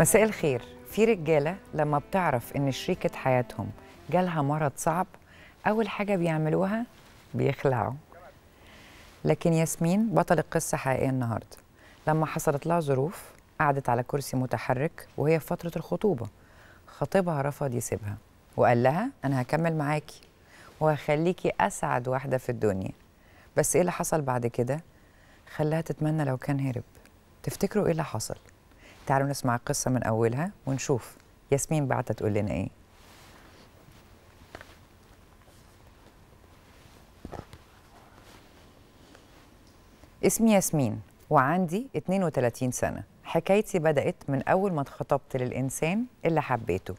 مساء الخير في رجالة لما بتعرف إن شريكة حياتهم جالها مرض صعب أول حاجة بيعملوها بيخلعوا لكن ياسمين بطل القصة حقيقية النهاردة لما حصلت لها ظروف قعدت على كرسي متحرك وهي في فترة الخطوبة خطيبها رفض يسيبها وقال لها أنا هكمل معاكي وهخليكي أسعد واحدة في الدنيا بس إيه اللي حصل بعد كده؟ خلاها تتمنى لو كان هرب تفتكروا إيه اللي حصل؟ تعالوا نسمع القصة من أولها ونشوف ياسمين بعتها تقول لنا إيه اسمي ياسمين وعندي 32 سنة حكايتي بدأت من أول ما اتخطبت للإنسان اللي حبيته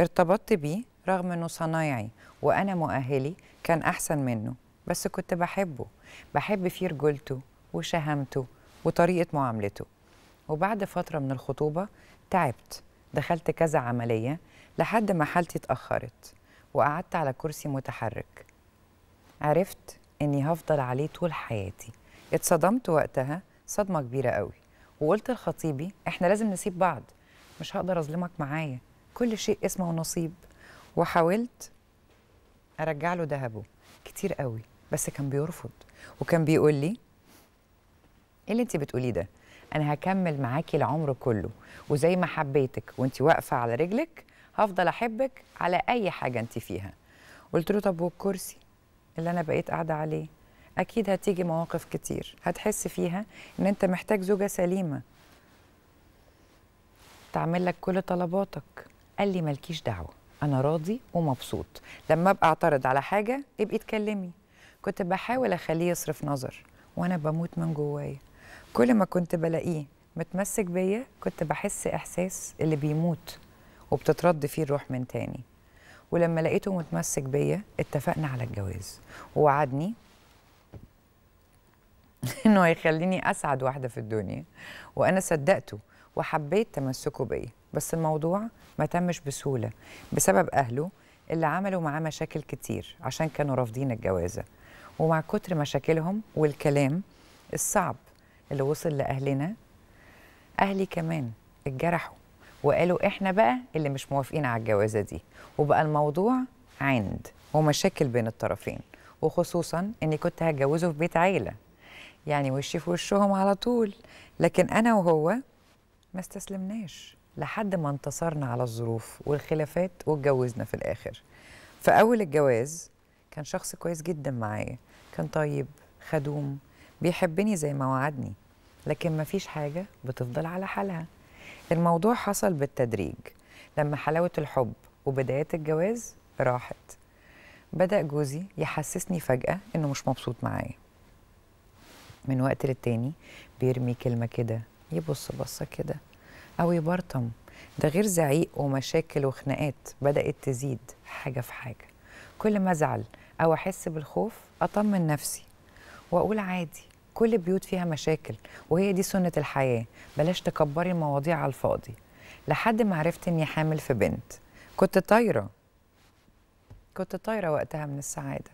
ارتبطت بيه رغم أنه صنايعي وأنا مؤهلي كان أحسن منه بس كنت بحبه بحب فيه رجولته وشهامته وطريقة معاملته وبعد فترة من الخطوبة تعبت دخلت كذا عملية لحد ما حالتي اتأخرت وقعدت على كرسي متحرك عرفت إني هفضل عليه طول حياتي اتصدمت وقتها صدمة كبيرة قوي وقلت لخطيبي إحنا لازم نسيب بعض مش هقدر أظلمك معايا كل شيء اسمه نصيب وحاولت أرجع له ذهبه كتير قوي بس كان بيرفض وكان بيقول لي إيه اللي أنت بتقوليه ده؟ انا هكمل معاكي العمر كله وزي ما حبيتك وانت واقفه على رجلك هفضل احبك على اي حاجه انت فيها قلت له طب والكرسي اللي انا بقيت قاعده عليه اكيد هتيجي مواقف كتير هتحس فيها ان انت محتاج زوجه سليمه تعمل لك كل طلباتك قال لي مالكيش دعوه انا راضي ومبسوط لما ابقى اعترض على حاجه ابقي اتكلمي كنت بحاول اخليه يصرف نظر وانا بموت من جوايا كل ما كنت بلاقيه متمسك بيا كنت بحس احساس اللي بيموت وبتترد فيه الروح من تاني ولما لقيته متمسك بيا اتفقنا على الجواز ووعدني انه هيخليني اسعد واحده في الدنيا وانا صدقته وحبيت تمسكه بيا بس الموضوع ما تمش بسهوله بسبب اهله اللي عملوا معاه مشاكل كتير عشان كانوا رافضين الجوازه ومع كتر مشاكلهم والكلام الصعب اللي وصل لاهلنا اهلي كمان اتجرحوا وقالوا احنا بقى اللي مش موافقين على الجوازه دي وبقى الموضوع عند ومشاكل بين الطرفين وخصوصا اني كنت هتجوزه في بيت عيله يعني وشي في وشهم على طول لكن انا وهو ما استسلمناش لحد ما انتصرنا على الظروف والخلافات واتجوزنا في الاخر فاول الجواز كان شخص كويس جدا معايا كان طيب خدوم بيحبني زي ما وعدني لكن مفيش حاجة بتفضل على حالها الموضوع حصل بالتدريج لما حلاوة الحب وبدايات الجواز راحت بدأ جوزي يحسسني فجأة إنه مش مبسوط معايا من وقت للتاني بيرمي كلمة كده يبص بصة كده أو يبرطم ده غير زعيق ومشاكل وخناقات بدأت تزيد حاجة في حاجة كل ما أزعل أو أحس بالخوف أطمن نفسي واقول عادي كل البيوت فيها مشاكل وهي دي سنه الحياه بلاش تكبري المواضيع على الفاضي لحد ما عرفت اني حامل في بنت كنت طايره كنت طايره وقتها من السعاده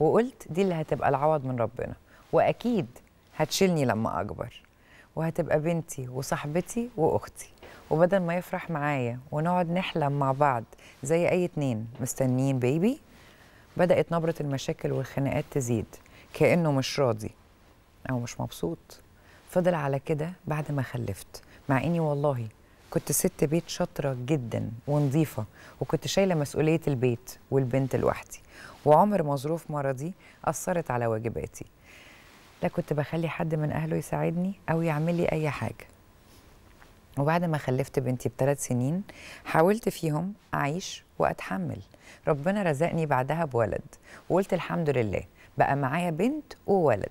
وقلت دي اللي هتبقى العوض من ربنا واكيد هتشيلني لما اكبر وهتبقى بنتي وصاحبتي واختي وبدل ما يفرح معايا ونقعد نحلم مع بعض زي اي اتنين مستنيين بيبي بدات نبره المشاكل والخناقات تزيد كانه مش راضي او مش مبسوط فضل على كده بعد ما خلفت مع اني والله كنت ست بيت شاطره جدا ونظيفه وكنت شايله مسؤوليه البيت والبنت لوحدي وعمر ما ظروف مرضي اثرت على واجباتي لا كنت بخلي حد من اهله يساعدني او يعمل لي اي حاجه وبعد ما خلفت بنتي بثلاث سنين حاولت فيهم اعيش واتحمل ربنا رزقني بعدها بولد وقلت الحمد لله بقى معايا بنت وولد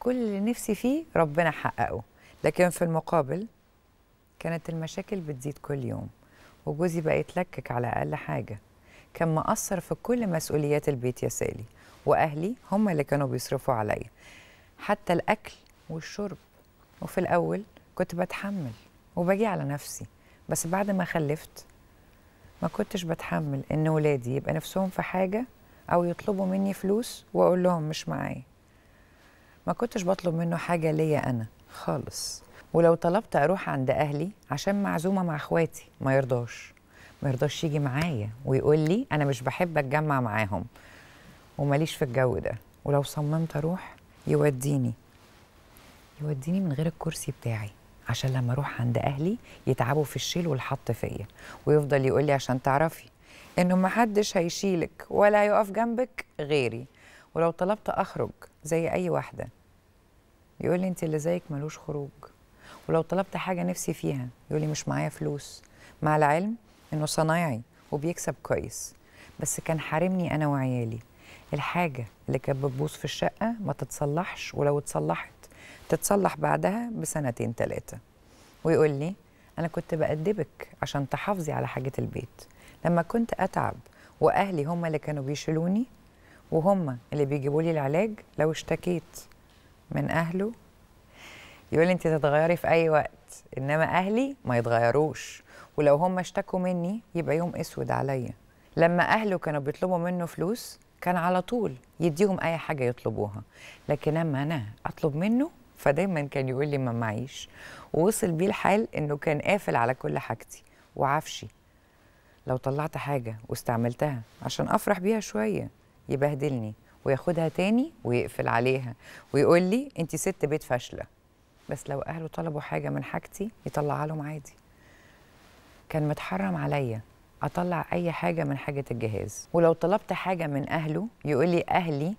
كل اللي نفسي فيه ربنا حققه لكن في المقابل كانت المشاكل بتزيد كل يوم وجوزي بقى يتلكك على أقل حاجة كان مقصر في كل مسؤوليات البيت يا سالي وأهلي هم اللي كانوا بيصرفوا عليا حتى الأكل والشرب وفي الأول كنت بتحمل وبجي على نفسي بس بعد ما خلفت ما كنتش بتحمل إن ولادي يبقى نفسهم في حاجة او يطلبوا مني فلوس واقول لهم مش معايا ما كنتش بطلب منه حاجه ليا انا خالص ولو طلبت اروح عند اهلي عشان معزومه مع اخواتي ما يرضاش ما يرضاش يجي معايا ويقول لي انا مش بحب اتجمع معاهم وماليش في الجو ده ولو صممت اروح يوديني يوديني من غير الكرسي بتاعي عشان لما اروح عند اهلي يتعبوا في الشيل والحط فيا ويفضل يقول لي عشان تعرفي انه ما حدش هيشيلك ولا هيقف جنبك غيري ولو طلبت اخرج زي اي واحده يقول لي انت اللي زيك ملوش خروج ولو طلبت حاجه نفسي فيها يقول لي مش معايا فلوس مع العلم انه صنايعي وبيكسب كويس بس كان حارمني انا وعيالي الحاجه اللي كانت بتبوظ في الشقه ما تتصلحش ولو اتصلحت تتصلح بعدها بسنتين ثلاثه ويقول لي انا كنت بأدبك عشان تحافظي على حاجه البيت لما كنت اتعب واهلي هم اللي كانوا بيشيلوني وهم اللي بيجيبوا لي العلاج لو اشتكيت من اهله يقول انت تتغيري في اي وقت انما اهلي ما يتغيروش ولو هم اشتكوا مني يبقى يوم اسود عليا لما اهله كانوا بيطلبوا منه فلوس كان على طول يديهم اي حاجه يطلبوها لكن اما انا اطلب منه فدايما كان يقول لي ما معيش ووصل بيه الحال انه كان قافل على كل حاجتي وعفشي لو طلعت حاجة واستعملتها عشان أفرح بيها شوية يبهدلني وياخدها تاني ويقفل عليها ويقول لي أنت ست بيت فاشلة بس لو أهله طلبوا حاجة من حاجتي يطلعها لهم عادي كان متحرم عليا أطلع أي حاجة من حاجة الجهاز ولو طلبت حاجة من أهله يقول لي أهلي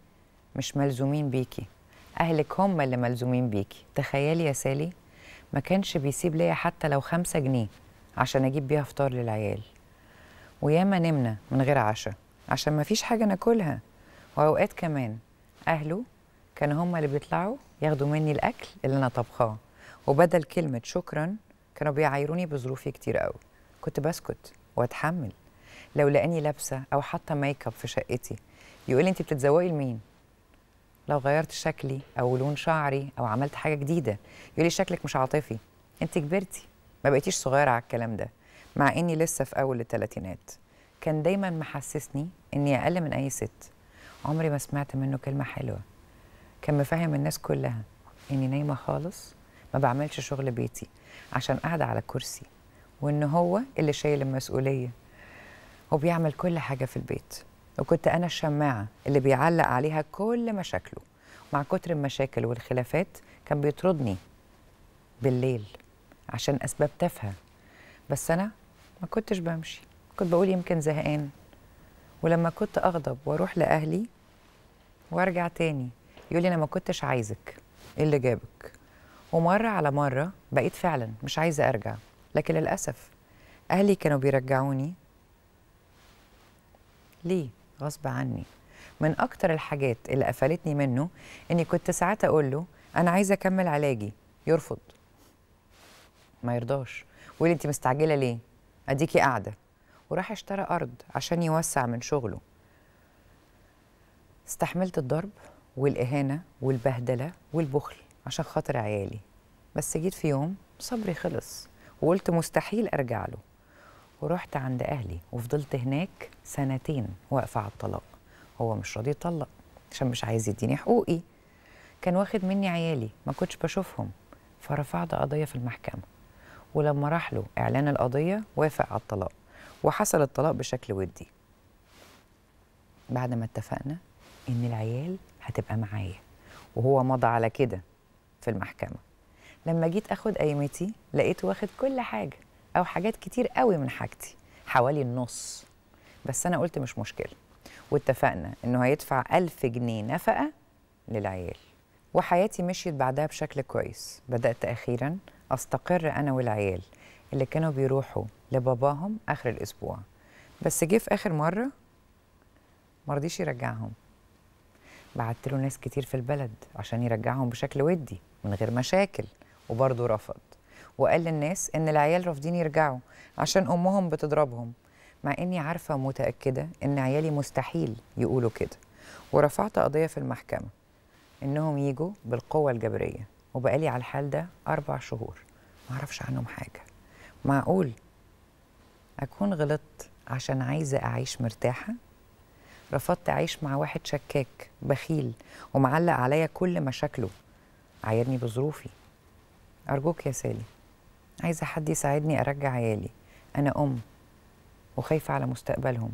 مش ملزومين بيكي أهلك هم اللي ملزومين بيكي تخيلي يا سالي ما كانش بيسيب ليا حتى لو خمسة جنيه عشان أجيب بيها فطار للعيال وياما نمنا من غير عشاء عشان ما فيش حاجة ناكلها وأوقات كمان أهله كانوا هما اللي بيطلعوا ياخدوا مني الأكل اللي أنا طبخاه وبدل كلمة شكرا كانوا بيعايروني بظروفي كتير قوي كنت بسكت وأتحمل لو لقاني لابسة أو حاطة ميك اب في شقتي يقول لي أنت بتتزوقي لمين؟ لو غيرت شكلي أو لون شعري أو عملت حاجة جديدة يقول لي شكلك مش عاطفي أنت كبرتي ما بقيتيش صغيرة على الكلام ده مع اني لسه في اول الثلاثينات كان دايما محسسني اني اقل من اي ست عمري ما سمعت منه كلمه حلوه كان مفهم الناس كلها اني نايمه خالص ما بعملش شغل بيتي عشان قاعده على كرسي وان هو اللي شايل المسؤوليه وبيعمل كل حاجه في البيت وكنت انا الشماعه اللي بيعلق عليها كل مشاكله مع كتر المشاكل والخلافات كان بيطردني بالليل عشان اسباب تافهه بس انا ما كنتش بمشي كنت بقول يمكن زهقان ولما كنت اغضب واروح لاهلي وارجع تاني يقول لي انا ما كنتش عايزك ايه اللي جابك ومره على مره بقيت فعلا مش عايزه ارجع لكن للاسف اهلي كانوا بيرجعوني ليه غصب عني من اكتر الحاجات اللي قفلتني منه اني كنت ساعات اقول له انا عايزه اكمل علاجي يرفض ما يرضاش ويقول انت مستعجله ليه اديكي قاعده وراح اشترى ارض عشان يوسع من شغله استحملت الضرب والاهانه والبهدله والبخل عشان خاطر عيالي بس جيت في يوم صبري خلص وقلت مستحيل ارجع له ورحت عند اهلي وفضلت هناك سنتين واقفه على الطلاق هو مش راضي يطلق عشان مش عايز يديني حقوقي كان واخد مني عيالي ما كنتش بشوفهم فرفعت قضيه في المحكمه ولما راح له إعلان القضية وافق على الطلاق وحصل الطلاق بشكل ودي بعد ما اتفقنا إن العيال هتبقى معايا وهو مضى على كده في المحكمة لما جيت أخد قيمتي لقيت واخد كل حاجة أو حاجات كتير قوي من حاجتي حوالي النص بس أنا قلت مش مشكلة واتفقنا إنه هيدفع ألف جنيه نفقة للعيال وحياتي مشيت بعدها بشكل كويس بدأت أخيراً أستقر أنا والعيال اللي كانوا بيروحوا لباباهم آخر الأسبوع بس جه في آخر مرة مرضيش يرجعهم بعت له ناس كتير في البلد عشان يرجعهم بشكل ودي من غير مشاكل وبرضه رفض وقال للناس إن العيال رافضين يرجعوا عشان أمهم بتضربهم مع إني عارفة ومتأكدة إن عيالي مستحيل يقولوا كده ورفعت قضية في المحكمة إنهم يجوا بالقوة الجبرية وبقالي على الحال ده أربع شهور ما أعرفش عنهم حاجة معقول أكون غلطت عشان عايزة أعيش مرتاحة رفضت أعيش مع واحد شكاك بخيل ومعلق عليا كل مشاكله عايرني بظروفي أرجوك يا سالي عايزة حد يساعدني أرجع عيالي أنا أم وخايفة على مستقبلهم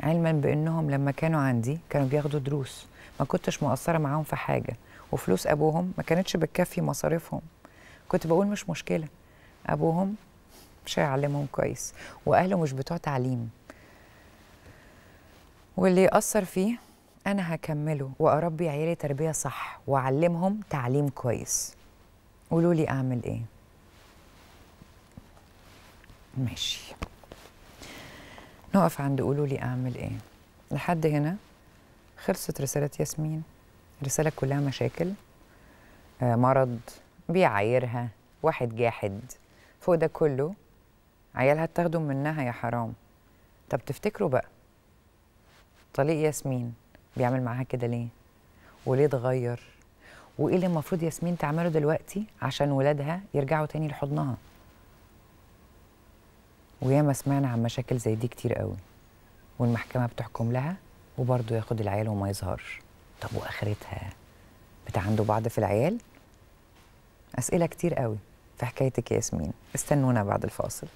علما بأنهم لما كانوا عندي كانوا بياخدوا دروس ما كنتش مقصرة معاهم في حاجة وفلوس ابوهم ما كانتش بتكفي مصاريفهم كنت بقول مش مشكله ابوهم مش هيعلمهم كويس واهله مش بتوع تعليم واللي ياثر فيه انا هكمله واربي عيالي تربيه صح واعلمهم تعليم كويس قولوا لي اعمل ايه ماشي نقف عند قولوا لي اعمل ايه لحد هنا خلصت رساله ياسمين الرسالة كلها مشاكل آه، مرض بيعايرها واحد جاحد فوق ده كله عيالها اتاخدوا منها يا حرام طب تفتكروا بقى طليق ياسمين بيعمل معاها كده ليه وليه اتغير وايه اللي المفروض ياسمين تعمله دلوقتي عشان ولادها يرجعوا تاني لحضنها وياما سمعنا عن مشاكل زي دي كتير قوي والمحكمه بتحكم لها وبرضه ياخد العيال وما يظهرش طب واخرتها عنده بعض في العيال اسئله كتير قوي في حكايتك يا ياسمين استنونا بعد الفاصل